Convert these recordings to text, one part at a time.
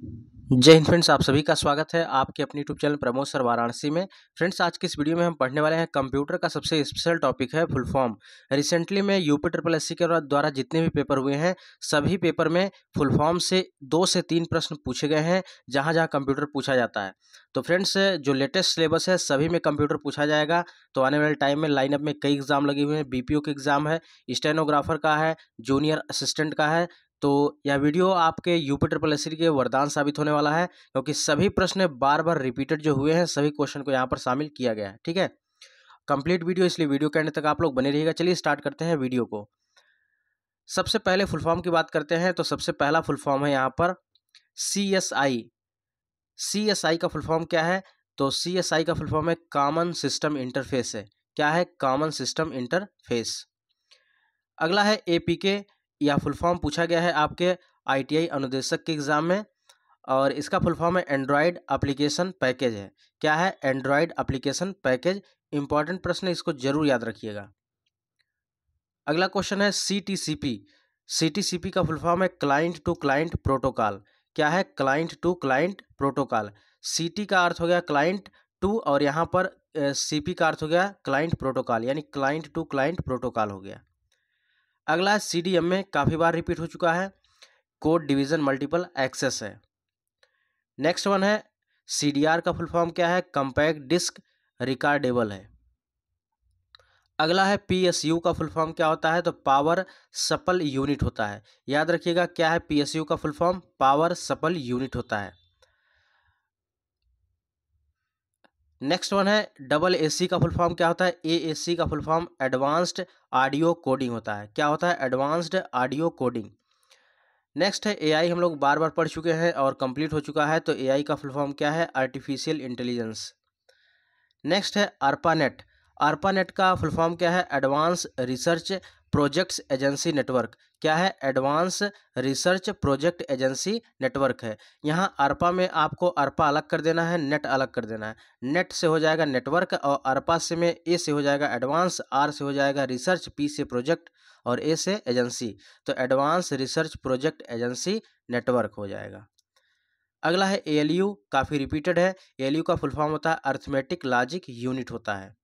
जय हिंद फ्रेंड्स आप सभी का स्वागत है आपके अपने YouTube channel Pramod sir Varanasi में फ्रेंड्स आज की इस वीडियो में हम पढ़ने वाले हैं कंप्यूटर का सबसे स्पेशल टॉपिक है फुल फॉर्म रिसेंटली में यूपी ट्रिपल एस के द्वारा जितने भी पेपर हुए हैं सभी पेपर में फुल फॉर्म से दो से तीन प्रश्न पूछे गए हैं जहाँ जहाँ कंप्यूटर पूछा जाता है तो फ्रेंड्स जो लेटेस्ट सिलेबस है सभी में कंप्यूटर पूछा जाएगा तो आने वाले टाइम में लाइनअप में कई एग्ज़ाम लगे हुए हैं बी के एग्ज़ाम है स्टेनोग्राफर का है जूनियर असिस्टेंट का है तो यह वीडियो आपके यूपी ट्रिपल एस के वरदान साबित होने वाला है क्योंकि सभी प्रश्न बार बार रिपीटेड जो हुए हैं सभी क्वेश्चन को यहाँ पर शामिल किया गया है ठीक है कंप्लीट वीडियो इसलिए वीडियो के एंड तक आप लोग बने रहिएगा चलिए स्टार्ट करते हैं वीडियो को सबसे पहले फुल फॉर्म की बात करते हैं तो सबसे पहला फुल फॉर्म है यहाँ पर सी S I C S I का फुल फॉर्म क्या है तो सी एस आई का फुल फॉर्म है कॉमन सिस्टम इंटरफेस है क्या है कॉमन सिस्टम इंटरफेस अगला है ए पी के या फुल फॉर्म पूछा गया है आपके आईटीआई अनुदेशक के एग्ज़ाम में और इसका फुल फॉर्म है एंड्रॉयड एप्लीकेशन पैकेज है क्या है एंड्रॉयड एप्लीकेशन पैकेज इंपॉर्टेंट प्रश्न है इसको जरूर याद रखिएगा अगला क्वेश्चन है C T C P C T C P का फुल फॉर्म है क्लाइंट टू क्लाइंट प्रोटोकॉल क्या है client to client protocol C T का अर्थ हो गया क्लाइंट टू और यहाँ पर सी पी का अर्थ हो गया क्लाइंट प्रोटोकॉल यानी क्लाइंट टू क्लाइंट प्रोटोकॉल हो गया अगला सी में काफ़ी बार रिपीट हो चुका है कोड डिवीज़न मल्टीपल एक्सेस है नेक्स्ट वन है सी का फुल फॉर्म क्या है कम्पैक्ट डिस्क रिकार्डेबल है अगला है पी एस यू का फुल फॉर्म क्या होता है तो पावर सपल यूनिट होता है याद रखिएगा क्या है पी एस यू का full form power supply unit होता है नेक्स्ट वन है डबल एसी का फुल फॉर्म क्या होता है ए सी का full form advanced audio coding होता है क्या होता है एडवांस्ड ऑडियो कोडिंग नेक्स्ट है एआई हम लोग बार बार पढ़ चुके हैं और कंप्लीट हो चुका है तो एआई का फुल फॉर्म क्या है आर्टिफिशियल इंटेलिजेंस नेक्स्ट है अर्पानेट अर्पानेट का फुल फॉर्म क्या है advance research projects agency network क्या है advance research project agency network है यहाँ अरपा में आपको अरपा अलग कर देना है नेट अलग कर देना है नेट से हो जाएगा नेटवर्क और अरपा से में ए से हो जाएगा एडवांस आर से हो जाएगा रिसर्च पी से प्रोजेक्ट और ए से एजेंसी तो advance research project agency network हो जाएगा अगला है ए एल यू काफ़ी रिपीटेड है ए एल यू का फुल फॉर्म होता है अर्थमेटिक लॉजिक यूनिट होता है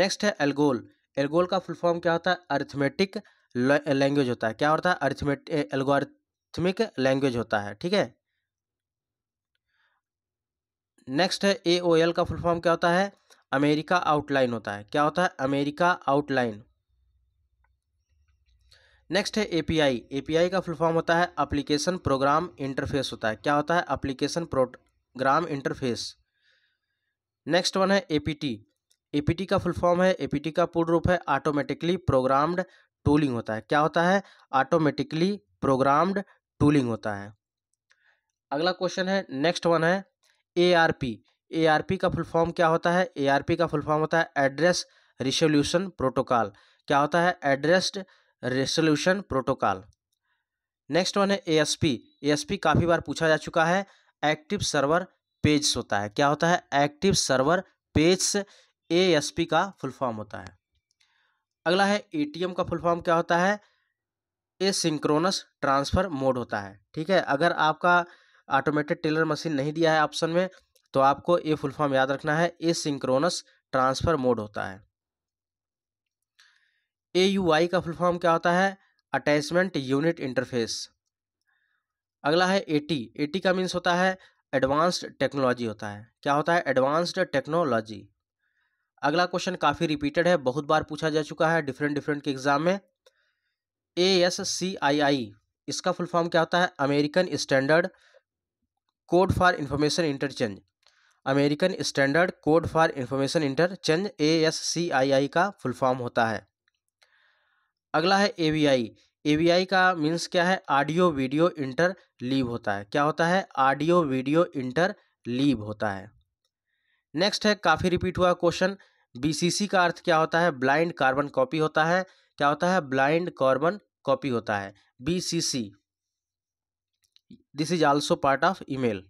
नेक्स्ट है एल्गोल एल्गोल का फुल फॉर्म क्या होता है अर्थमेटिक लैंग्वेज होता है क्या होता है अर्थमेट एल्गोर्थमिक लैंग्वेज होता है ठीक है नेक्स्ट है ए ओ एल का फुल फॉर्म क्या होता है अमेरिका आउटलाइन होता है क्या होता है अमेरिका आउटलाइन नेक्स्ट है एपीआई एपीआई का फुल फॉर्म होता है एप्लीकेशन प्रोग्राम इंटरफेस होता है क्या होता है application program interface next one है एपीटी एपीटी का फुल फॉर्म है एपीटी का पूर्ण रूप है ऑटोमेटिकली प्रोग्राम्ड टूलिंग होता है क्या होता है ऑटोमेटिकली प्रोग्राम्ड टूलिंग होता है अगला क्वेश्चन है नेक्स्ट वन है ए आर का फुल फॉर्म क्या होता है ए का फुल फॉर्म होता है एड्रेस रिसोल्यूशन प्रोटोकॉल क्या होता है addressed resolution protocol next one है एएसपी एएसपी काफ़ी बार पूछा जा चुका है एक्टिव सर्वर पेज होता है क्या होता है एक्टिव सर्वर पेज ए का फुल फॉर्म होता है अगला है ए का फुल फॉर्म क्या होता है ए सिंक्रोनस ट्रांसफ़र मोड होता है ठीक है अगर आपका ऑटोमेटेड टेलर मशीन नहीं दिया है ऑप्शन में तो आपको ए फुल फॉर्म याद रखना है ए सिंक्रोनस ट्रांसफ़र मोड होता है ए यू आई का फुल फॉर्म क्या होता है अटैचमेंट यूनिट इंटरफेस अगला है ए टी ए टी का मीन्स होता है एडवांस्ड टेक्नोलॉजी होता है क्या होता है एडवांस्ड टेक्नोलॉजी अगला क्वेश्चन काफ़ी रिपीटेड है बहुत बार पूछा जा चुका है डिफरेंट डिफरेंट के एग्जाम में ए एस सी आई आई इसका फुल फॉर्म क्या होता है American standard code for information interchange American standard code for information interchange A S C I I का फुल फॉर्म होता है अगला है A V I A V आई का मीन्स क्या है ऑडियो वीडियो इंटर लीव होता है क्या होता है ऑडियो वीडियो इंटर लीव होता है नेक्स्ट है काफ़ी रिपीट हुआ क्वेश्चन बीसीसी का अर्थ क्या होता है ब्लाइंड कार्बन कॉपी होता है क्या होता है ब्लाइंड कार्बन कॉपी होता है BCC this is also part of email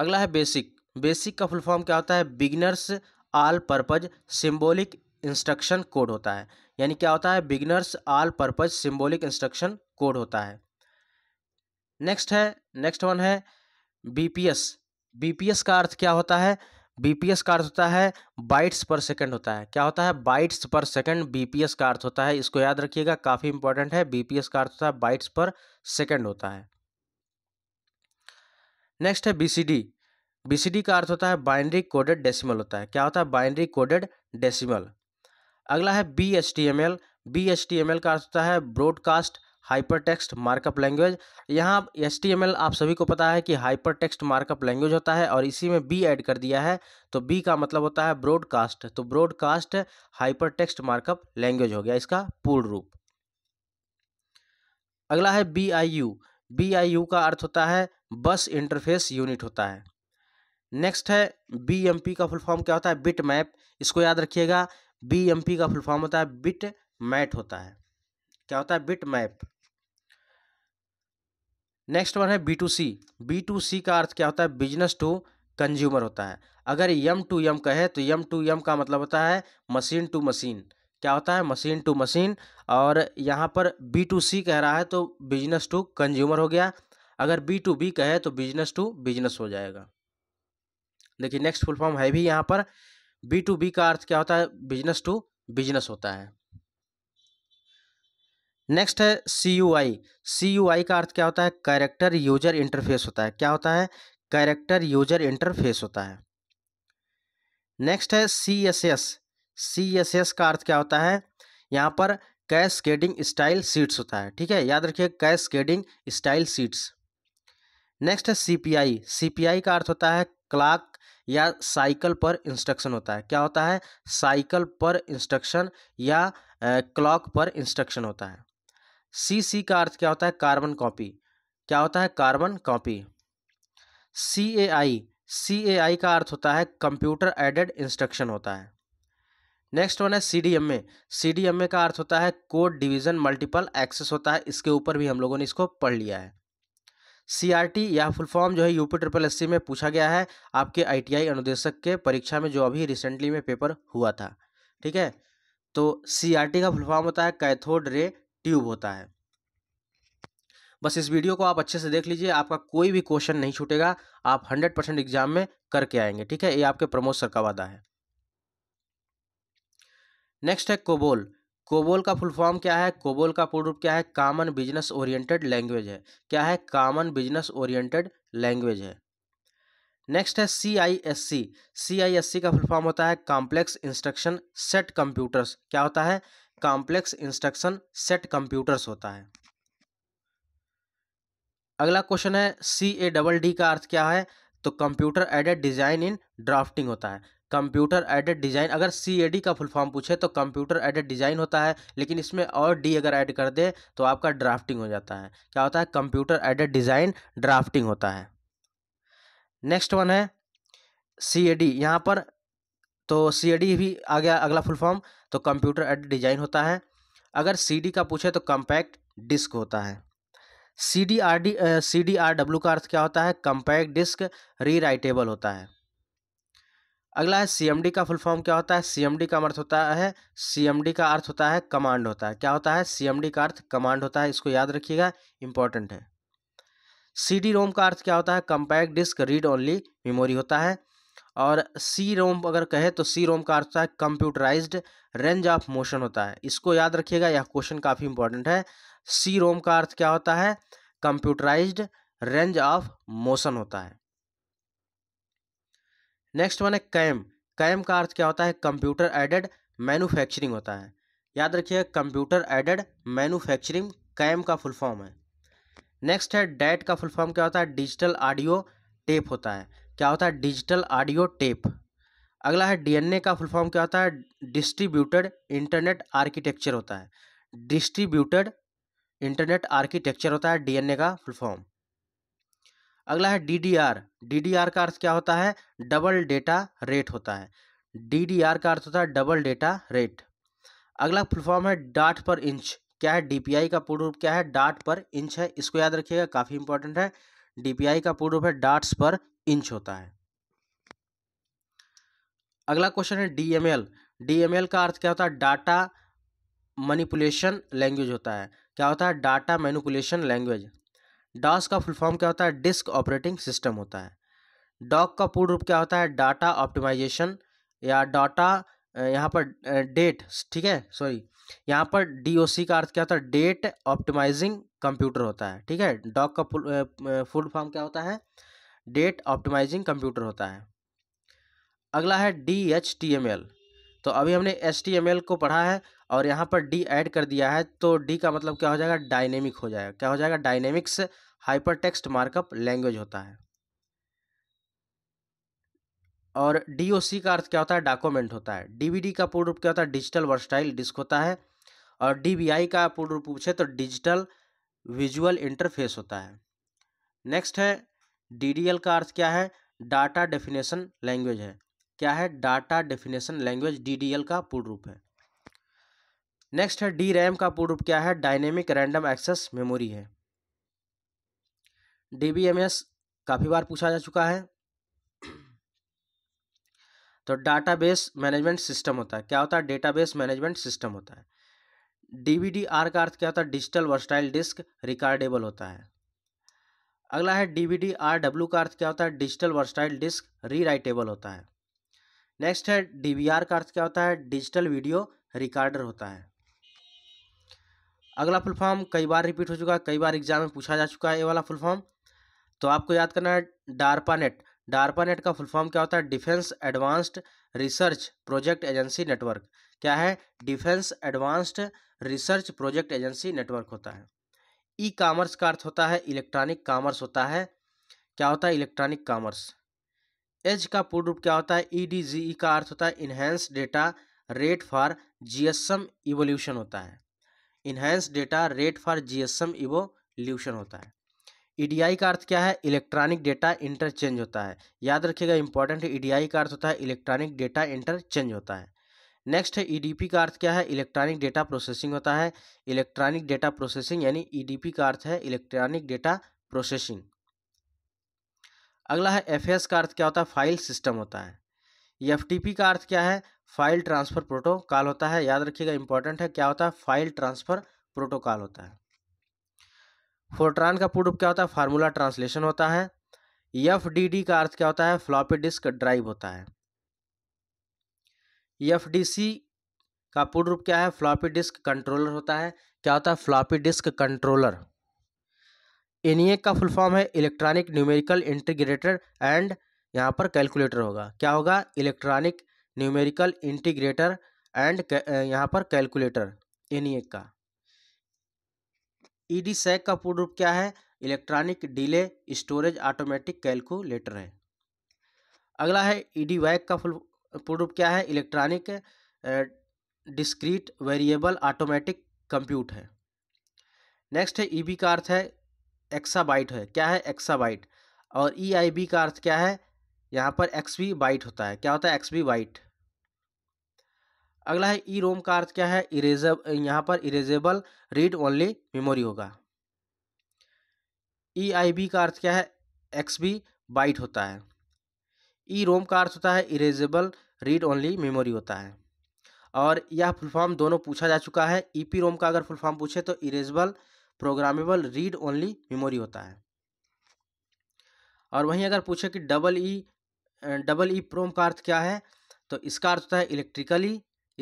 अगला है बेसिक बेसिक का फुल फॉर्म क्या होता है beginners all purpose symbolic instruction code होता है यानी क्या होता है beginners all purpose symbolic instruction code होता है नेक्स्ट है नेक्स्ट वन है बीपीएस बीपीएस का अर्थ क्या होता है बीपीएस का अर्थ होता है बाइट्स पर सेकंड होता है क्या होता है बाइट्स पर सेकंड बीपीएस का अर्थ होता है इसको याद रखिएगा काफ़ी इंपॉर्टेंट है बीपीएस का अर्थ होता है बाइट्स पर सेकंड होता है नेक्स्ट है बीसीडी बीसीडी का अर्थ होता है बाइनरी कोडेड डेसिमल होता है क्या होता है बाइनरी कोडेड डेसिमल अगला है B S T M L B S T M L का अर्थ होता है broadcast hyper text markup language यहाँ एस आप सभी को पता है कि हाइपर टेक्स्ट मार्कअप लैंग्वेज होता है और इसी में बी ऐड कर दिया है तो बी का मतलब होता है ब्रॉडकास्ट तो broadcast hyper text markup language हो गया इसका पूर्ण रूप अगला है B I U B I U का अर्थ होता है बस इंटरफेस यूनिट होता है नेक्स्ट है बी एम पी का फुल फॉर्म क्या होता है बिट मैप इसको याद रखिएगा बी एम पी का फुल फॉर्म होता है बिट मैट होता है क्या होता है बिट मैप नेक्स्ट वन है B two C B two C का अर्थ क्या होता है बिजनेस टू कंज्यूमर होता है अगर यम टू यम कहे तो यम टू यम का मतलब होता है मशीन टू मशीन क्या होता है मशीन टू मशीन और यहाँ पर बी टू सी कह रहा है तो बिजनेस टू कंज्यूमर हो गया अगर बी टू बी कहे तो बिजनेस टू बिजनेस हो जाएगा देखिए नेक्स्ट फुल फॉर्म है भी यहाँ पर बी टू बी का अर्थ क्या होता है बिजनेस टू बिजनेस होता है नेक्स्ट है सी you I C you I का अर्थ क्या होता है कैरेक्टर यूजर इंटरफेस होता है क्या होता है कैरेक्टर यूजर इंटरफेस होता है नेक्स्ट है C S S C S S का अर्थ क्या होता है यहाँ पर कैश स्केडिंग स्टाइल सीट्स होता है ठीक है याद रखिए cascading style sheets next है C P I C P I का अर्थ होता है क्लाक या साइकिल पर इंस्ट्रक्शन होता है क्या होता है साइकिल पर इंस्ट्रक्शन या क्लॉक पर इंस्ट्रक्शन होता है सी सी का अर्थ क्या होता है कार्बन कॉपी क्या होता है कार्बन कॉपी सी ए आई सी ए आई का अर्थ होता है कंप्यूटर एडेड इंस्ट्रक्शन होता है नेक्स्ट वन है C D M A C D M A का अर्थ होता है कोड डिवीजन मल्टीपल एक्सेस होता है इसके ऊपर भी हम लोगों ने इसको पढ़ लिया है सी आर टी यह फुल फॉर्म जो है यूपी ट्रिपल एस सी में पूछा गया है आपके आई टी आई अनुदेशक के परीक्षा में जो अभी रिसेंटली में पेपर हुआ था ठीक है तो सी आर टी का फुल फॉर्म होता है कैथोड रे ट्यूब होता है बस इस वीडियो को आप अच्छे से देख लीजिए आपका कोई भी क्वेश्चन नहीं छूटेगा आप हंड्रेड परसेंट एग्जाम में करके आएंगे ठीक है ये आपके प्रमोद सर का वादा है नेक्स्ट है कोबोल कोबोल का फुल फॉर्म क्या है कोबोल का पूर्ण रूप क्या है कॉमन बिजनेस ओरिएंटेड लैंग्वेज है क्या है कॉमन बिजनेस ओरिएंटेड लैंग्वेज है नेक्स्ट है C I S C C I S C का फुल फॉर्म होता है कॉम्प्लेक्स इंस्ट्रक्शन सेट कंप्यूटर्स क्या होता है कॉम्प्लेक्स इंस्ट्रक्शन सेट कंप्यूटर्स होता है अगला क्वेश्चन है सी ए डबल डी का अर्थ क्या है तो computer aided design in drafting होता है कंप्यूटर एडेड डिजाइन अगर सी ए डी का फुल फॉर्म पूछे तो कंप्यूटर एडेड डिजाइन होता है लेकिन इसमें और डी अगर ऐड कर दे तो आपका ड्राफ्टिंग हो जाता है क्या होता है कंप्यूटर एडेड डिजाइन ड्राफ्टिंग होता है नेक्स्ट वन है सी ए डी यहाँ पर तो सी भी आ गया अगला फुल फॉर्म तो कंप्यूटर एड डिजाइन होता है अगर सी का पूछे तो कंपैक्ट डिस्क होता है C D R D C D R W का अर्थ क्या होता है कंपैक्ट डिस्क रीराइटेबल होता है अगला है सी का फुल फॉर्म क्या होता है सी का अर्थ होता है सी का अर्थ होता है कमांड होता है क्या होता है सी का अर्थ कमांड होता है इसको याद रखिएगा इंपॉर्टेंट है सी डी रोम का अर्थ क्या होता है compact disc read only memory होता है और सी रोम अगर कहे तो सी रोम का अर्थ है कंप्यूटराइज्ड रेंज ऑफ मोशन होता है इसको याद रखिएगा यह क्वेश्चन काफ़ी इंपॉर्टेंट है सी रोम का अर्थ क्या होता है कंप्यूटराइज्ड रेंज ऑफ मोशन होता है नेक्स्ट वन है कैम कैम का अर्थ क्या होता है कंप्यूटर एडेड मैन्युफैक्चरिंग होता है याद रखिएगा कंप्यूटर एडेड मैन्युफैक्चरिंग कैम का फुल फॉर्म है नेक्स्ट है डैट का फुल फॉर्म क्या होता है डिजिटल ऑडियो टेप होता है क्या होता है डिजिटल ऑडियो टेप अगला है डीएनए का फुल फॉर्म क्या होता है डिस्ट्रीब्यूटेड इंटरनेट आर्किटेक्चर होता है डिस्ट्रीब्यूटेड इंटरनेट आर्किटेक्चर होता है डीएनए का फुल फॉर्म अगला है डीडीआर डीडीआर का अर्थ क्या होता है डबल डेटा रेट होता है डीडीआर का अर्थ होता है डबल डेटा रेट अगला फुल फॉर्म है डाट पर इंच क्या है डीपीआई का पूर्ण रूप क्या है डाट पर इंच है इसको याद रखिएगा काफ़ी इंपॉर्टेंट है डीपीआई का पूर्ण रूप है डाट्स पर इंच होता है अगला क्वेश्चन है डीएमएल डीएमएल का अर्थ क्या होता है डाटा मनीपुलेशन लैंग्वेज होता है क्या होता है डाटा मैनिपुलेशन लैंग्वेज डॉस का फुल फॉर्म क्या होता है डिस्क ऑपरेटिंग सिस्टम होता है डॉक का पूर्ण रूप क्या होता है डाटा ऑप्टिमाइजेशन या डाटा यहाँ पर डेट ठीक है सॉरी यहाँ पर डीओसी का अर्थ क्या होता है डेट ऑप्टिमाइजिंग कंप्यूटर होता है ठीक है डॉक का फुल फॉर्म क्या होता है डेट ऑप्टिमाइजिंग कंप्यूटर होता है अगला है D H T M L तो अभी हमने एच टी एम एल को पढ़ा है और यहाँ पर डी ऐड कर दिया है तो डी का मतलब क्या हो जाएगा डायनेमिक हो जाएगा क्या हो जाएगा dynamics hyper text markup language होता है और डी ओ सी का अर्थ क्या होता है डॉक्यूमेंट होता है डी बी डी का पूर्ण रूप क्या होता है डिजिटल वर्सटाइल डिस्क होता है और डी बी आई का पूर्ण रूप पूछे तो डिजिटल विजुअल इंटरफेस होता है नेक्स्ट है डी का अर्थ क्या है डाटा डेफिनेशन लैंग्वेज है क्या है डाटा डेफिनेशन लैंग्वेज डी का पूर्ण रूप है नेक्स्ट है डी रैम का पूर्ण रूप क्या है डायनेमिक रैंडम एक्सेस मेमोरी है डी काफ़ी बार पूछा जा चुका है तो डाटाबेस मैनेजमेंट सिस्टम होता है क्या होता है डेटाबेस मैनेजमेंट सिस्टम होता है डी का अर्थ क्या होता है डिजिटल वर्सटाइल डिस्क रिकार्डेबल होता है अगला है डीवीडी आरडब्ल्यू का अर्थ क्या होता है डिजिटल वर्सटाइल डिस्क रीराइटेबल होता है नेक्स्ट है डीवीआर का अर्थ क्या होता है डिजिटल वीडियो रिकॉर्डर होता है अगला फुल फॉर्म कई बार रिपीट हो चुका है कई बार एग्जाम में पूछा जा चुका है ये वाला फुल फॉर्म तो आपको याद करना है डारपा नेट डार्पा नेट का फुल फॉर्म क्या होता है defence advanced research project agency network क्या है defence advanced research project agency network होता है ई कामर्स का अर्थ होता है इलेक्ट्रॉनिक कामर्स होता है क्या होता है इलेक्ट्रॉनिक कामर्स एज का पूर्ण रूप क्या होता है ई डी जी ई का अर्थ होता है enhance data rate for GSM evolution होता है enhance data rate for GSM evolution होता है ईडीआई e का अर्थ क्या है इलेक्ट्रॉनिक डेटा इंटरचेंज होता है याद रखिएगा इंपॉर्टेंट डी ईडीआई का अर्थ होता है इलेक्ट्रॉनिक डेटा इंटरचेंज होता है नेक्स्ट है ईडीपी e का अर्थ क्या है इलेक्ट्रॉनिक डेटा प्रोसेसिंग होता है इलेक्ट्रॉनिक डेटा प्रोसेसिंग यानी ईडीपी e का अर्थ है इलेक्ट्रॉनिक डेटा प्रोसेसिंग अगला है एफ का अर्थ क्या होता है फाइल सिस्टम होता है एफ का अर्थ क्या है फाइल ट्रांसफ़र प्रोटोकॉल होता है याद रखिएगा इंपॉर्टेंट है क्या होता है फाइल ट्रांसफ़र प्रोटोकॉल होता है फोर्ट्रान का पूर्व क्या होता है फार्मूला ट्रांसलेशन होता है एफ का अर्थ क्या होता है फ्लॉपी डिस्क ड्राइव होता है एफ का पूर्ण रूप क्या है फ्लॉपी डिस्क कंट्रोलर होता है क्या होता है फ्लॉपी डिस्क कंट्रोलर एन का फुल फॉर्म है इलेक्ट्रॉनिक न्यूमेरिकल इंटीग्रेटर एंड यहाँ पर कैलकुलेटर होगा क्या होगा इलेक्ट्रॉनिक न्यूमेरिकल इंटीग्रेटर एंड यहाँ पर कैलकुलेटर एन e का ई डी सैक का पूर्ण रूप क्या है electronic delay storage automatic calculator है अगला है ई डी वैक का फुल पूर्ण रूप क्या है electronic discrete variable automatic compute है नेक्स्ट है ई का अर्थ है एक्साबाइट है क्या है एक्साबाइट और ई का अर्थ क्या है यहाँ पर एक्स बी बाइट होता है क्या होता है एक्स बी बाइट अगला है ई रोम का अर्थ क्या है इरेजब यहाँ पर इरेजेबल रीड ओनली मेमोरी होगा ई आई बी का अर्थ क्या है एक्स बी बाइट होता है ई रोम का अर्थ होता है इरेजेबल रीड ओनली मेमोरी होता है और यह फुल फॉर्म दोनों पूछा जा चुका है ई पी रोम का अगर फुल फॉर्म पूछे तो erasable programmable read only memory होता है और वहीं अगर पूछे कि डबल ई डबल ई प्रोम का अर्थ क्या है तो इसका अर्थ होता है electrically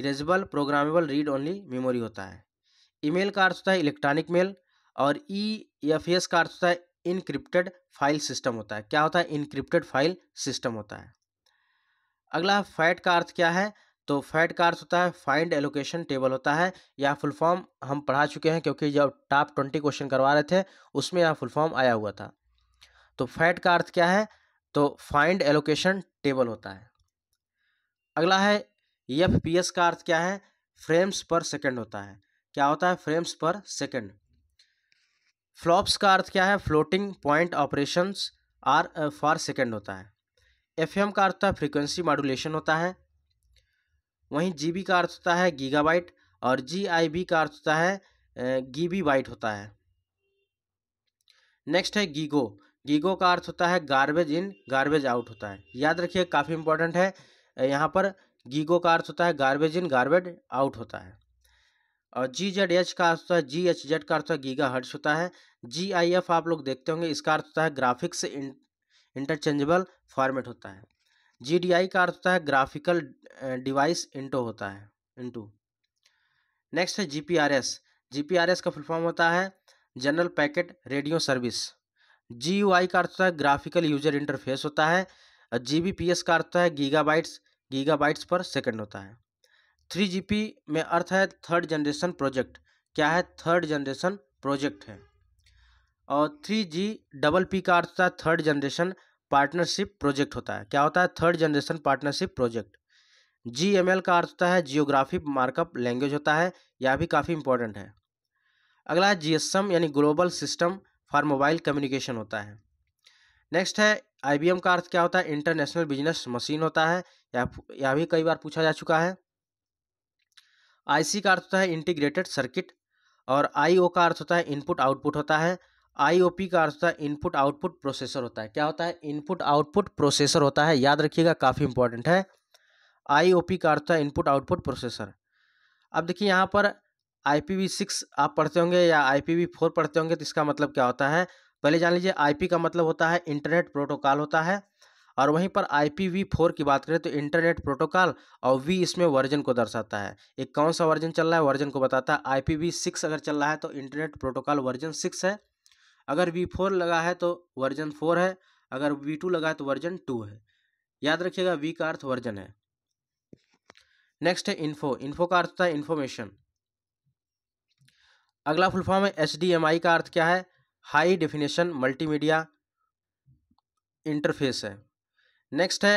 erasable programmable read only memory होता है ईमेल का अर्थ होता है इलेक्ट्रॉनिक मेल और ई एफ एस का अर्थ होता है इनक्रिप्टेड फाइल सिस्टम होता है क्या होता है इनक्रिप्टेड फाइल सिस्टम होता है अगला फैट का अर्थ क्या है तो फैट का अर्थ होता है फाइंड एलोकेशन टेबल होता है यह फुल फॉर्म हम पढ़ा चुके हैं क्योंकि जब टॉप ट्वेंटी क्वेश्चन करवा रहे थे उसमें यह फुल फॉर्म आया हुआ था तो फैट का अर्थ क्या है तो फाइंड एलोकेशन टेबल होता है अगला है एफ का अर्थ क्या है फ्रेम्स पर सेकेंड होता है क्या होता है फ्रेम्स पर सेकेंड फ्लॉप्स का अर्थ क्या है floating point operations are for second होता है एफ का अर्थ होता है फ्रीक्वेंसी मॉडुलेशन होता है वहीं जी का अर्थ होता है गीगाबाइट और जी का अर्थ होता है गीबी बाइट होता है नेक्स्ट है गीगो गीगो का अर्थ होता है गार्बेज इन गार्बेज आउट होता है याद रखिए काफ़ी इंपॉर्टेंट है यहाँ पर गीगो का अर्थ होता है गार्बेज इन गार्बेज आउट होता है और जी जेड एच का अर्थ होता है जी एच जेड का अर्थ होता है गीगा हर्ट्स होता है जी आई एफ आप लोग देखते होंगे इसका अर्थ होता है ग्राफिक्स इंटरचेंजेबल फॉर्मेट होता है जी डी आई का अर्थ होता है ग्राफिकल डिवाइस इंटो होता है इंटू नेक्स्ट है G P R S G P R S का फुल फॉर्म होता है general packet radio service G U I का अर्थ होता है ग्राफिकल यूजर इंटरफेस होता है और जी बी पी एस का अर्थ होता है गीगाबाइट्स गीगाबाइट्स पर सेकंड होता है थ्री जी पी में अर्थ है थर्ड जनरेशन प्रोजेक्ट क्या है थर्ड जनरेशन प्रोजेक्ट है और थ्री जी डबल पी का अर्थ होता है थर्ड जनरेशन पार्टनरशिप प्रोजेक्ट होता है क्या होता है third generation partnership project G M L का अर्थ होता है जियोग्राफी मार्कअप लैंग्वेज होता है यह भी काफ़ी इंपॉर्टेंट है अगला जी एस एम यानी global system for mobile communication होता है नेक्स्ट है आई बी एम का अर्थ क्या होता है इंटरनेशनल बिजनेस मशीन होता है यह भी कई बार पूछा जा चुका है आई सी का अर्थ होता है इंटीग्रेटेड सर्किट और आई ओ का अर्थ होता है इनपुट आउटपुट होता है आईओपी का अर्थ होता है इनपुट आउटपुट प्रोसेसर होता है क्या होता है इनपुट आउटपुट प्रोसेसर होता है याद रखिएगा काफ़ी इंपॉर्टेंट है आईओपी का अर्थ है इनपुट आउटपुट प्रोसेसर अब देखिए यहाँ पर आई सिक्स आप पढ़ते होंगे या आई फोर पढ़ते होंगे तो इसका मतलब क्या होता है पहले जान लीजिए आई का मतलब होता है इंटरनेट प्रोटोकॉल होता है और वहीं पर आई फोर की बात करें तो इंटरनेट प्रोटोकॉल और वी इसमें वर्जन को दर्शाता है एक कौन सा वर्जन चल रहा है वर्जन को बताता है आई सिक्स अगर चल रहा है तो इंटरनेट प्रोटोकॉल वर्जन सिक्स है अगर वी फोर लगा है तो वर्जन फोर है अगर वी टू लगा है तो वर्जन टू है याद रखिएगा वी का अर्थ वर्जन है नेक्स्ट है इन्फो इन्फो का अर्थ होता है इन्फॉर्मेशन अगला फुल फॉर्म है एच डी एम आई का अर्थ क्या है हाई डेफिनेशन मल्टीमीडिया इंटरफेस है नेक्स्ट है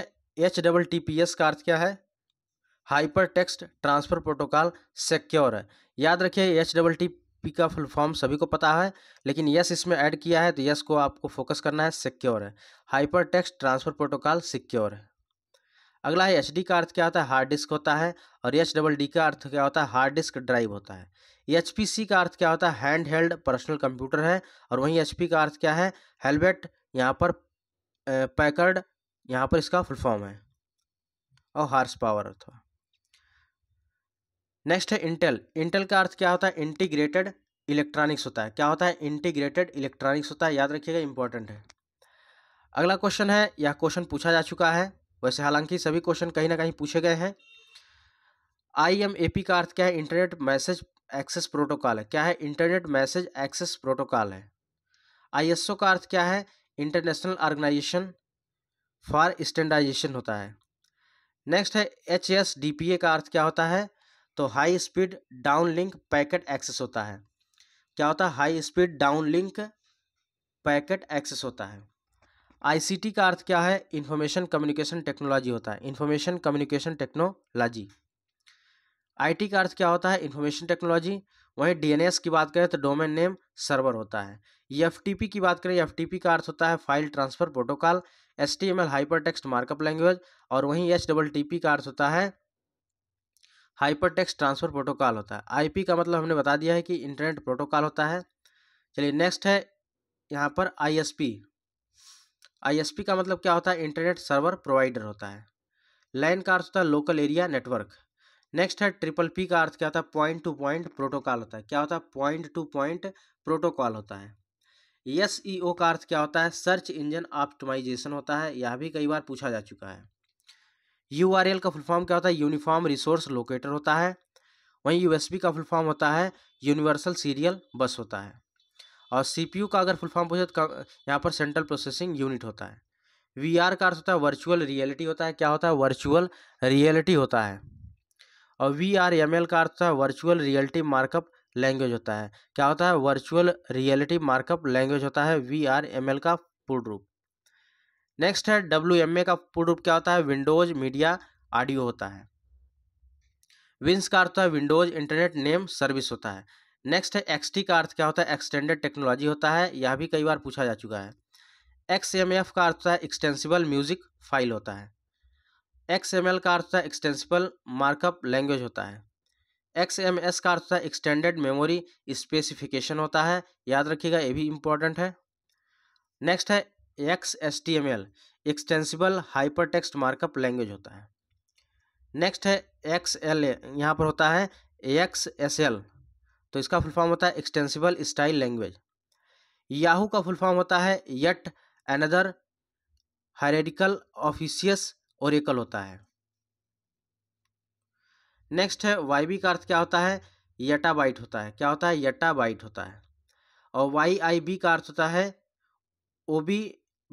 H double T P S का अर्थ क्या है hyper text transfer protocol secure है याद रखिए एच डबल टी पी का फुल फॉर्म सभी को पता है लेकिन यस इसमें ऐड किया है तो यस को आपको फोकस करना है सिक्योर है hyper text transfer protocol secure है अगला है एच का अर्थ क्या होता है हार्ड डिस्क होता है और एच डबल डी का अर्थ क्या होता है हार्ड डिस्क ड्राइव होता है एच का अर्थ क्या होता है हैंड हेल्ड पर्सनल कंप्यूटर है और वहीं एच का अर्थ क्या है हेलमेट यहाँ पर पैकर्ड यहाँ पर इसका फुल फॉर्म है और हार्स पावर अथवा नेक्स्ट है इंटेल इंटेल का अर्थ क्या होता है इंटीग्रेटेड इलेक्ट्रॉनिक्स होता है क्या होता है इंटीग्रेटेड इलेक्ट्रॉनिक्स होता है याद रखिएगा इंपॉर्टेंट है अगला क्वेश्चन है यह क्वेश्चन पूछा जा चुका है वैसे हालांकि सभी क्वेश्चन कहीं ना कहीं पूछे गए हैं आई एम ए पी का अर्थ क्या है इंटरनेट मैसेज एक्सेस प्रोटोकॉल है क्या है इंटरनेट मैसेज एक्सेस प्रोटोकॉल है आई एस ओ का अर्थ क्या है इंटरनेशनल ऑर्गेनाइजेशन फॉर स्टैंडर्डाइजेशन होता है नेक्स्ट है H S D P A का अर्थ क्या होता है तो high speed downlink packet access होता है क्या होता है high speed downlink packet access होता है आईसीटी का अर्थ क्या है इंफॉर्मेशन कम्युनिकेशन टेक्नोलॉजी होता है इंफॉर्मेशन कम्युनिकेशन टेक्नोलॉजी आईटी का अर्थ क्या होता है इंफॉर्मेशन टेक्नोलॉजी वहीं डीएनएस की बात करें तो डोमेन नेम सर्वर होता है ईएफटीपी की बात करें ईएफटीपी का अर्थ होता है file transfer protocol STML text markup language और वहीं एच डबल टी पी का अर्थ होता है हाइपर टेक्स ट्रांसफ़र प्रोटोकॉल होता है आईपी का मतलब हमने बता दिया है कि इंटरनेट प्रोटोकॉल होता है चलिए नेक्स्ट है यहाँ पर आईएसपी आईएसपी का मतलब क्या होता है इंटरनेट सर्वर प्रोवाइडर होता है लाइन का अर्थ होता है लोकल एरिया नेटवर्क नेक्स्ट है ट्रिपल पी का अर्थ क्या होता है पॉइंट टू पॉइंट प्रोटोकॉल होता है क्या होता है पॉइंट टू पॉइंट प्रोटोकॉल होता है एस ई ओ का अर्थ क्या होता है सर्च इंजन ऑप्टिमाइजेशन होता है यह भी कई बार पूछा जा चुका है यू का फुल फॉर्म क्या होता है यूनिफॉर्म रिसोर्स लोकेटर होता है वहीं बी का फुल फॉर्म होता है यूनिवर्सल सीरियल बस होता है और यू का अगर फुल फॉर्म पूछे तो यहाँ पर सेंट्रल प्रोसेसिंग यूनिट होता है वी आर का अर्थ होता है वर्चुअल रियलिटी होता है क्या होता है वर्चुअल रियलिटी होता है और वी आर एम एल का अर्थ होता है वर्चुअल रियलिटी मार्कअप लैंग्वेज होता है क्या होता है वर्चुअल रियलिटी मार्कअप लैंग्वेज होता है वी आर एम एल का पूर्ण रूप नेक्स्ट है डब्ल्यू का पूर्ण रूप क्या होता है विंडोज मीडिया ऑडियो होता है विंस का अर्थ है विंडोज इंटरनेट नेम सर्विस होता है नेक्स्ट है एक्सटी का अर्थ क्या होता है एक्सटेंडेड टेक्नोलॉजी होता है यह भी कई बार पूछा जा चुका है एक्स एम एफ का अर्थ होता है एक्सटेंसिबल म्यूजिक फाइल होता है एक्स एम एल का अर्थ होता है एक्सटेंसिबल मार्कअप लैंग्वेज होता है एक्स एम एस का अर्थ होता है एक्सटेंडेड मेमोरी स्पेसिफिकेशन होता है याद रखिएगा ये भी इम्पोर्टेंट है नेक्स्ट है X S T M L extensible hyper text markup language होता है नेक्स्ट है एक्स एल ए यहाँ पर होता है एक्स एस एल तो इसका फुल फॉर्म होता है एक्सटेंसिबल स्टाइल लैंग्वेज याहू का फुल फॉर्म होता है yet another hierarchical officious oracle होता है नेक्स्ट है वाई बी का अर्थ क्या होता है यटा बाइट होता है क्या होता है यटा बाइट होता है और वाई आई बी का अर्थ होता है ओबी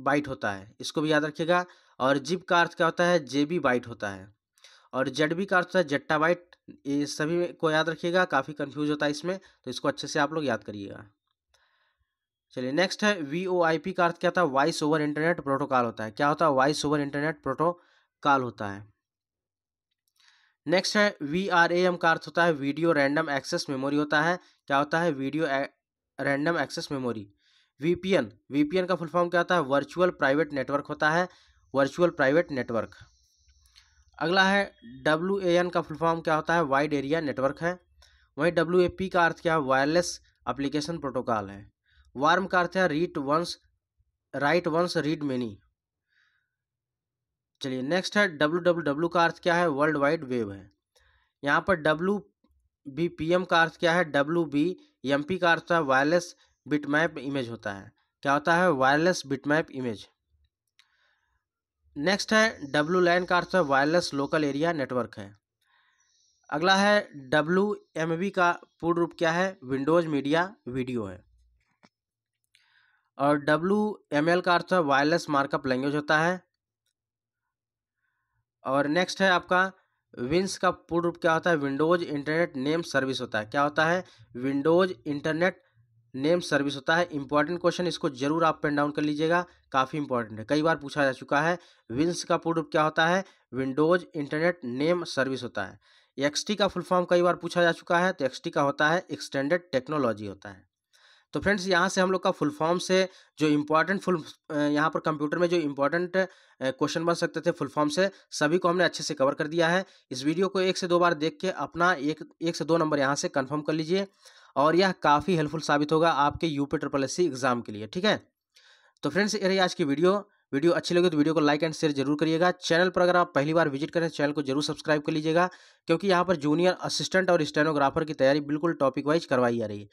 बाइट होता है इसको भी याद रखिएगा और जिप का अर्थ क्या होता है जेबी बाइट होता है और जेड बी का अर्थ होता है जट्टा बाइट ये सभी को याद रखिएगा काफ़ी कन्फ्यूज होता है इसमें तो इसको अच्छे से आप लोग याद करिएगा चलिए नेक्स्ट है वी ओ आई पी का अर्थ क्या होता है वॉइस ओवर इंटरनेट प्रोटोकॉल होता है क्या होता है वॉइस ओवर इंटरनेट प्रोटोकॉल होता है नेक्स्ट है वी आर ए एम का अर्थ होता है वीडियो रैंडम एक्सेस मेमोरी होता है क्या होता है video random access memory VPN VPN का फुल फॉर्म क्या होता है वर्चुअल प्राइवेट नेटवर्क होता है वर्चुअल प्राइवेट नेटवर्क अगला है डब्ल्यू का फुल फॉर्म क्या होता है वाइड एरिया नेटवर्क है वहीं डब्ल्यू का अर्थ क्या है वायरलेस अप्लीकेशन प्रोटोकॉल है वार्म का अर्थ है read once write once read many चलिए नेक्स्ट है डब्ल्यू डब्ल्यू डब्ल्यू का अर्थ क्या है वर्ल्ड वाइड वेब है यहाँ पर डब्ल्यू बी पी एम का अर्थ क्या है डब्ल्यू बी एम पी का अर्थ है वायरलेस बिटमैप इमेज होता है क्या होता है वायरलेस बिटमैप इमेज नेक्स्ट है डब्लू लाइन का अर्थ है वायरलेस लोकल एरिया नेटवर्क है अगला है डब्लू एम बी का पूर्ण रूप क्या है विंडोज मीडिया वीडियो है और डब्लू एम एल का अर्थ है वायरलेस मार्कअप लैंग्वेज होता है और नेक्स्ट है आपका विंस का पूर्ण रूप क्या होता है विंडोज इंटरनेट नेम सर्विस होता है क्या होता है विंडोज इंटरनेट नेम सर्विस होता है इंपॉर्टेंट क्वेश्चन इसको जरूर आप पेन डाउन कर लीजिएगा काफ़ी इंपॉर्टेंट है कई बार पूछा जा चुका है विंस का पूर्ण रूप क्या होता है विंडोज इंटरनेट नेम सर्विस होता है एक्सटी का फुल फॉर्म कई बार पूछा जा चुका है तो एक्सटी का होता है एक्सटेंडेड टेक्नोलॉजी होता है तो फ्रेंड्स यहाँ से हम लोग का फुल फॉर्म से जो इम्पोर्टेंट फुल यहाँ पर कंप्यूटर में जो इम्पोर्टेंट क्वेश्चन बन सकते थे फुल फॉर्म से सभी को हमने अच्छे से कवर कर दिया है इस वीडियो को एक से दो बार देख के अपना एक एक से दो नंबर यहाँ से कन्फर्म कर लीजिए और यह काफ़ी हेल्पफुल साबित होगा आपके UP triple S C exam के लिए ठीक है तो फ्रेंड्स ये रही आज की वीडियो वीडियो अच्छी लगी तो वीडियो को लाइक एंड शेयर जरूर करिएगा चैनल पर अगर आप पहली बार विजिट करें चैनल को जरूर सब्सक्राइब कर लीजिएगा क्योंकि यहाँ पर जूनियर असिस्टेंट और स्टेनोग्राफर की तैयारी बिल्कुल टॉपिक वाइज करवाई जा रही है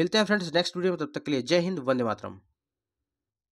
मिलते हैं फ्रेंड्स नेक्स्ट वीडियो में तब तक के लिए जय हिंद वंदे मातरम